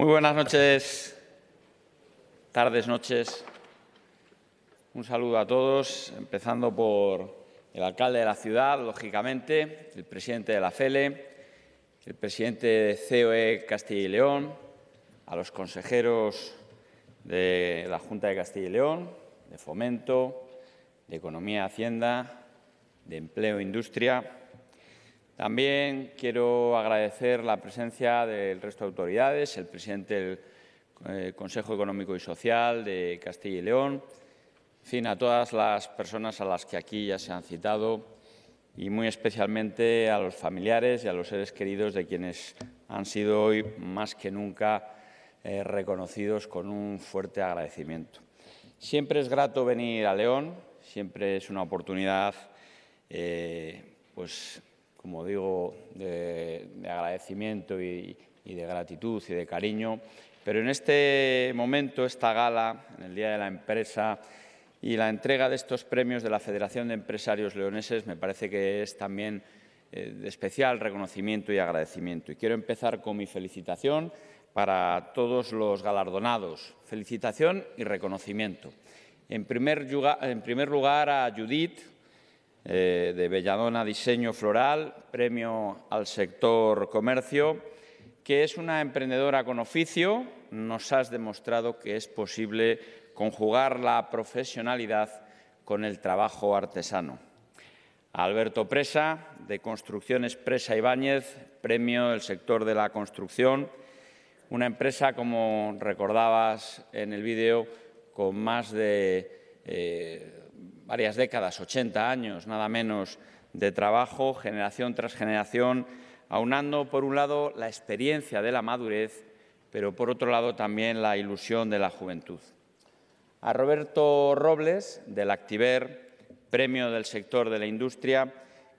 Muy buenas noches, tardes, noches. Un saludo a todos, empezando por el alcalde de la ciudad, lógicamente, el presidente de la FELE, el presidente de COE Castilla y León, a los consejeros de la Junta de Castilla y León, de Fomento, de Economía y Hacienda, de Empleo e Industria, también quiero agradecer la presencia del resto de autoridades, el presidente del eh, Consejo Económico y Social de Castilla y León, en fin, a todas las personas a las que aquí ya se han citado y muy especialmente a los familiares y a los seres queridos de quienes han sido hoy más que nunca eh, reconocidos con un fuerte agradecimiento. Siempre es grato venir a León, siempre es una oportunidad eh, pues, como digo, de, agradecimiento y, de gratitud y de cariño. Pero en este momento, esta gala, en el Día de la Empresa y la entrega de estos premios de la Federación de Empresarios Leoneses, me parece que es también eh, de especial reconocimiento y agradecimiento. Y quiero empezar con mi felicitación para todos los galardonados. Felicitación y reconocimiento. En primer, en primer lugar, a Judith, eh, de Belladona Diseño Floral, premio al sector comercio, que es una emprendedora con oficio. Nos has demostrado que es posible conjugar la profesionalidad con el trabajo artesano. Alberto Presa, de Construcciones Presa Ibáñez, premio del sector de la construcción. Una empresa, como recordabas en el vídeo, con más de eh, varias décadas, 80 años nada menos de trabajo, generación tras generación, aunando por un lado la experiencia de la madurez, pero por otro lado también la ilusión de la juventud. A Roberto Robles, del Activer, premio del sector de la industria,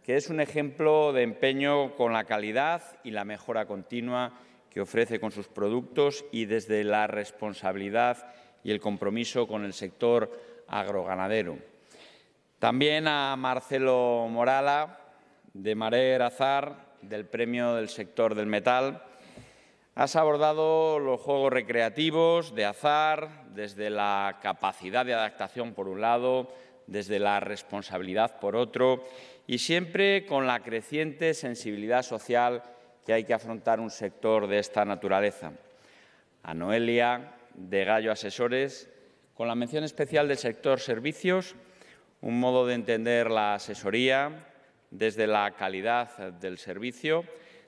que es un ejemplo de empeño con la calidad y la mejora continua que ofrece con sus productos y desde la responsabilidad y el compromiso con el sector agroganadero. También a Marcelo Morala, de Marer Azar, del Premio del Sector del Metal. Has abordado los juegos recreativos de azar desde la capacidad de adaptación por un lado, desde la responsabilidad por otro y siempre con la creciente sensibilidad social que hay que afrontar un sector de esta naturaleza. A Noelia, de Gallo Asesores, con la mención especial del sector servicios un modo de entender la asesoría desde la calidad del servicio,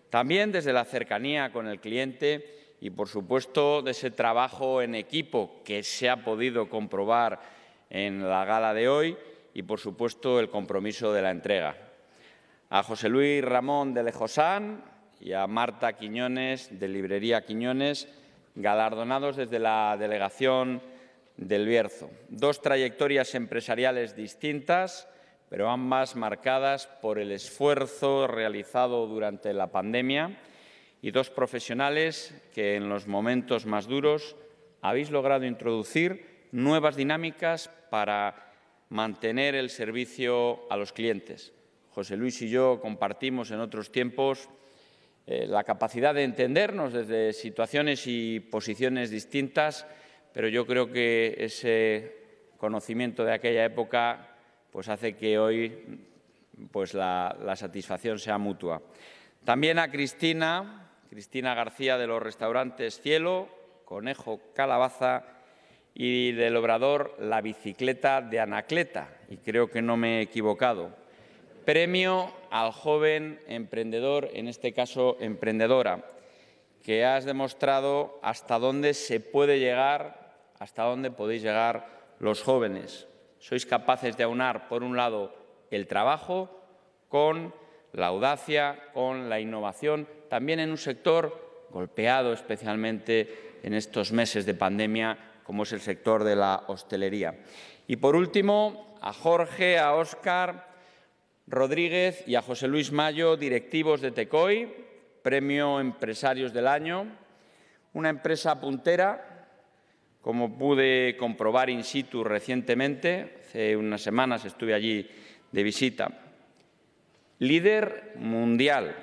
también desde la cercanía con el cliente y, por supuesto, de ese trabajo en equipo que se ha podido comprobar en la gala de hoy y, por supuesto, el compromiso de la entrega. A José Luis Ramón de Lejosán y a Marta Quiñones de Librería Quiñones, galardonados desde la Delegación del Bierzo. Dos trayectorias empresariales distintas, pero ambas marcadas por el esfuerzo realizado durante la pandemia y dos profesionales que en los momentos más duros habéis logrado introducir nuevas dinámicas para mantener el servicio a los clientes. José Luis y yo compartimos en otros tiempos eh, la capacidad de entendernos desde situaciones y posiciones distintas pero yo creo que ese conocimiento de aquella época pues hace que hoy pues la, satisfacción sea mutua. También a Cristina, Cristina García de los restaurantes Cielo, Conejo, Calabaza y del Obrador La Bicicleta de Anacleta, y creo que no me he equivocado. Premio al joven emprendedor, en este caso emprendedora, que has demostrado hasta dónde se puede llegar hasta dónde podéis llegar los jóvenes. Sois capaces de aunar, por un lado, el trabajo con la audacia, con la innovación, también en un sector golpeado especialmente en estos meses de pandemia, como es el sector de la hostelería. Y por último, a Jorge, a Óscar Rodríguez y a José Luis Mayo, directivos de TECOI, Premio Empresarios del Año, una empresa puntera como pude comprobar in situ recientemente, hace unas semanas estuve allí de visita, líder mundial,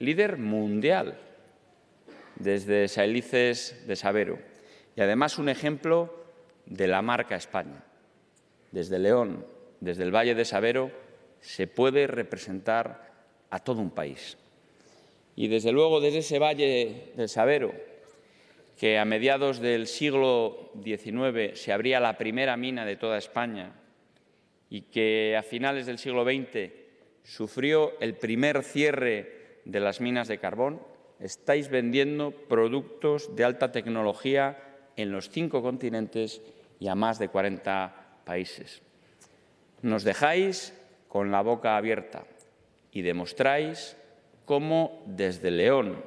líder mundial desde Saelices de Sabero y además un ejemplo de la marca España. Desde León, desde el Valle de Sabero, se puede representar a todo un país. Y desde luego desde ese Valle del Sabero, que a mediados del siglo XIX se abría la primera mina de toda España y que a finales del siglo XX sufrió el primer cierre de las minas de carbón, estáis vendiendo productos de alta tecnología en los cinco continentes y a más de 40 países. Nos dejáis con la boca abierta y demostráis cómo desde León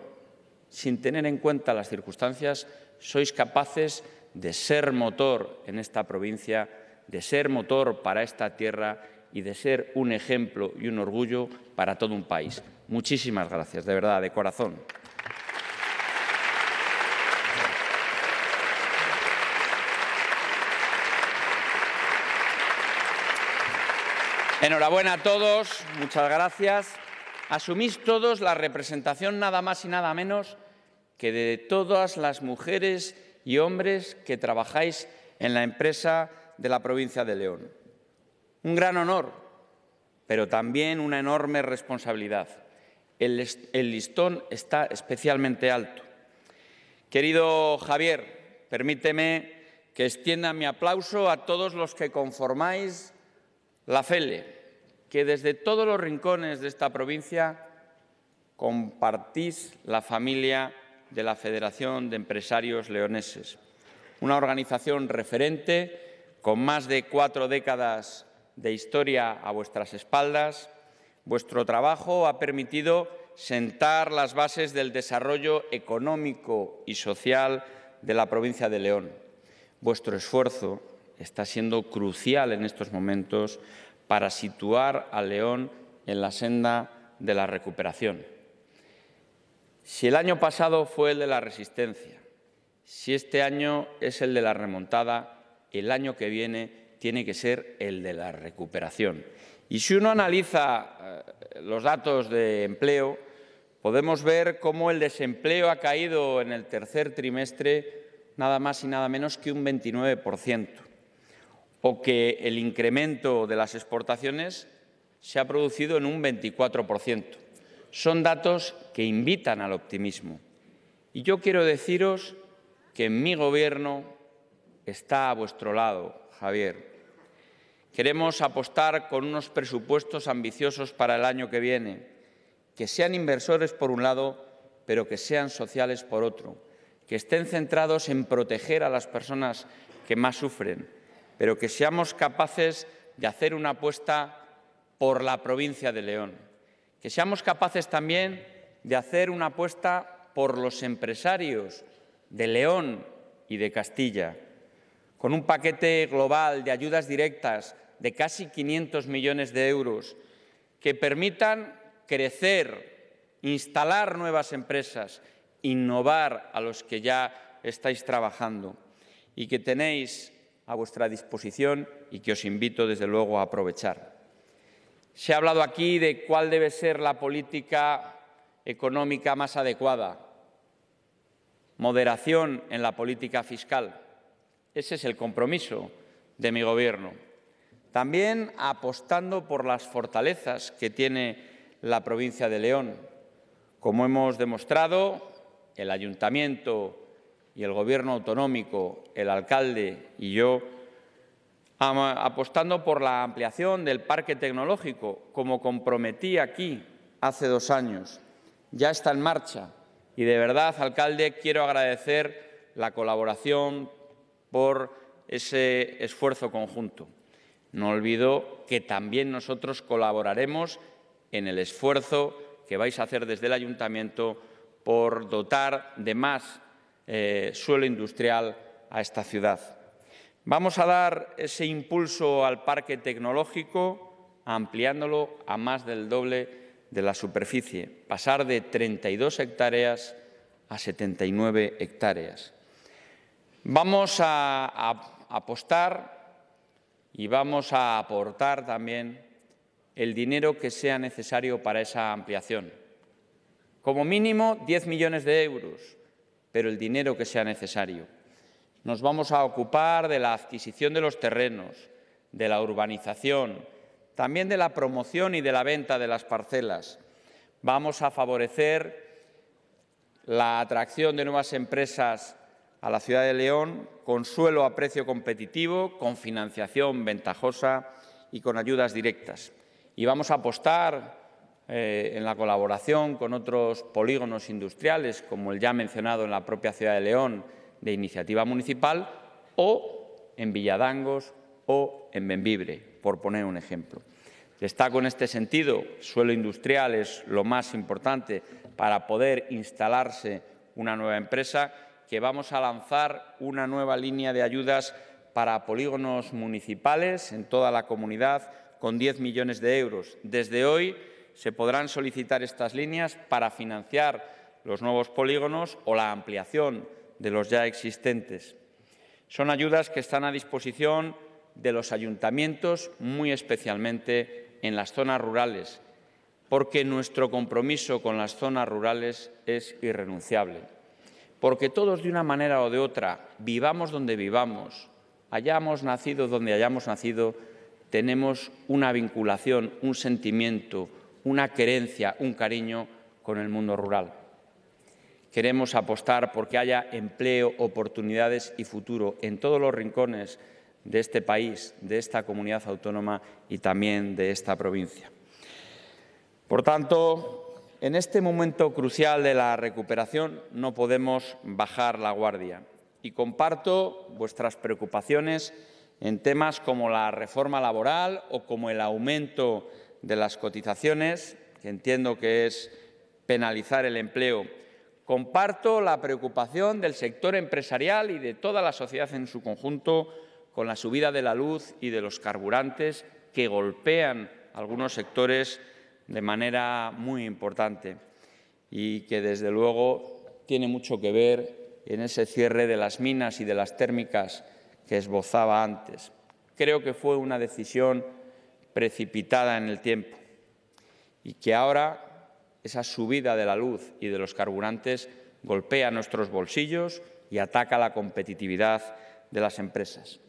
sin tener en cuenta las circunstancias, sois capaces de ser motor en esta provincia, de ser motor para esta tierra y de ser un ejemplo y un orgullo para todo un país. Muchísimas gracias, de verdad, de corazón. Enhorabuena a todos, muchas gracias asumís todos la representación nada más y nada menos que de todas las mujeres y hombres que trabajáis en la empresa de la provincia de León. Un gran honor, pero también una enorme responsabilidad. El, listón está especialmente alto. Querido Javier, permíteme que extienda mi aplauso a todos los que conformáis la FELE, que desde todos los rincones de esta provincia compartís la familia de la Federación de Empresarios Leoneses, una organización referente con más de cuatro décadas de historia a vuestras espaldas. Vuestro trabajo ha permitido sentar las bases del desarrollo económico y social de la provincia de León. Vuestro esfuerzo está siendo crucial en estos momentos para situar a León en la senda de la recuperación. Si el año pasado fue el de la resistencia, si este año es el de la remontada, el año que viene tiene que ser el de la recuperación. Y si uno analiza eh, los datos de empleo, podemos ver cómo el desempleo ha caído en el tercer trimestre nada más y nada menos que un 29% o que el incremento de las exportaciones se ha producido en un 24%. Son datos que invitan al optimismo. Y yo quiero deciros que mi gobierno está a vuestro lado, Javier. Queremos apostar con unos presupuestos ambiciosos para el año que viene, que sean inversores por un lado, pero que sean sociales por otro, que estén centrados en proteger a las personas que más sufren, pero que seamos capaces de hacer una apuesta por la provincia de León, que seamos capaces también de hacer una apuesta por los empresarios de León y de Castilla, con un paquete global de ayudas directas de casi 500 millones de euros que permitan crecer, instalar nuevas empresas, innovar a los que ya estáis trabajando y que tenéis a vuestra disposición y que os invito desde luego a aprovechar. Se ha hablado aquí de cuál debe ser la política económica más adecuada. Moderación en la política fiscal. Ese es el compromiso de mi Gobierno. También apostando por las fortalezas que tiene la provincia de León. Como hemos demostrado, el Ayuntamiento y el gobierno autonómico, el alcalde y yo, apostando por la ampliación del parque tecnológico, como comprometí aquí hace dos años. Ya está en marcha y de verdad, alcalde, quiero agradecer la colaboración por ese esfuerzo conjunto. No olvido que también nosotros colaboraremos en el esfuerzo que vais a hacer desde el ayuntamiento por dotar de más eh, suelo industrial a esta ciudad. Vamos a dar ese impulso al parque tecnológico ampliándolo a más del doble de la superficie, pasar de 32 hectáreas a 79 hectáreas. Vamos a, a apostar y vamos a aportar también el dinero que sea necesario para esa ampliación. Como mínimo 10 millones de euros, pero el dinero que sea necesario. Nos vamos a ocupar de la adquisición de los terrenos, de la urbanización, también de la promoción y de la venta de las parcelas. Vamos a favorecer la atracción de nuevas empresas a la ciudad de León con suelo a precio competitivo, con financiación ventajosa y con ayudas directas. Y vamos a apostar eh, en la colaboración con otros polígonos industriales, como el ya mencionado en la propia Ciudad de León, de iniciativa municipal, o en Villadangos o en Benvibre, por poner un ejemplo. Destaco en este sentido, suelo industrial es lo más importante para poder instalarse una nueva empresa, que vamos a lanzar una nueva línea de ayudas para polígonos municipales en toda la comunidad con 10 millones de euros. Desde hoy se podrán solicitar estas líneas para financiar los nuevos polígonos o la ampliación de los ya existentes. Son ayudas que están a disposición de los ayuntamientos, muy especialmente en las zonas rurales, porque nuestro compromiso con las zonas rurales es irrenunciable. Porque todos, de una manera o de otra, vivamos donde vivamos, hayamos nacido donde hayamos nacido, tenemos una vinculación, un sentimiento, una querencia, un cariño con el mundo rural. Queremos apostar porque haya empleo, oportunidades y futuro en todos los rincones de este país, de esta comunidad autónoma y también de esta provincia. Por tanto, en este momento crucial de la recuperación no podemos bajar la guardia y comparto vuestras preocupaciones en temas como la reforma laboral o como el aumento de las cotizaciones, que entiendo que es penalizar el empleo. Comparto la preocupación del sector empresarial y de toda la sociedad en su conjunto con la subida de la luz y de los carburantes que golpean algunos sectores de manera muy importante y que, desde luego, tiene mucho que ver en ese cierre de las minas y de las térmicas que esbozaba antes. Creo que fue una decisión precipitada en el tiempo y que ahora esa subida de la luz y de los carburantes golpea nuestros bolsillos y ataca la competitividad de las empresas.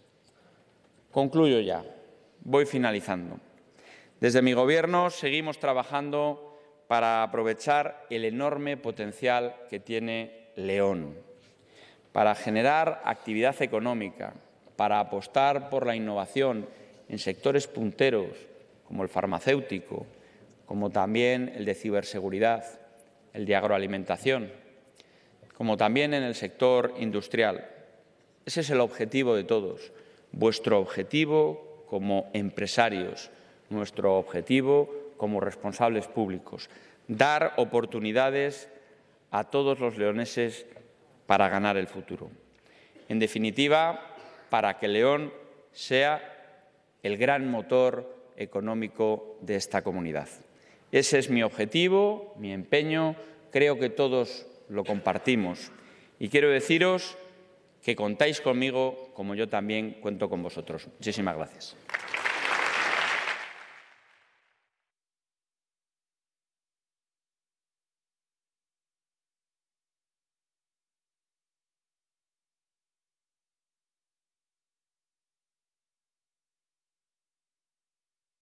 Concluyo ya, voy finalizando. Desde mi Gobierno seguimos trabajando para aprovechar el enorme potencial que tiene León, para generar actividad económica, para apostar por la innovación en sectores punteros como el farmacéutico, como también el de ciberseguridad, el de agroalimentación, como también en el sector industrial. Ese es el objetivo de todos, vuestro objetivo como empresarios, nuestro objetivo como responsables públicos, dar oportunidades a todos los leoneses para ganar el futuro. En definitiva, para que León sea el gran motor económico de esta comunidad. Ese es mi objetivo, mi empeño, creo que todos lo compartimos y quiero deciros que contáis conmigo como yo también cuento con vosotros. Muchísimas gracias.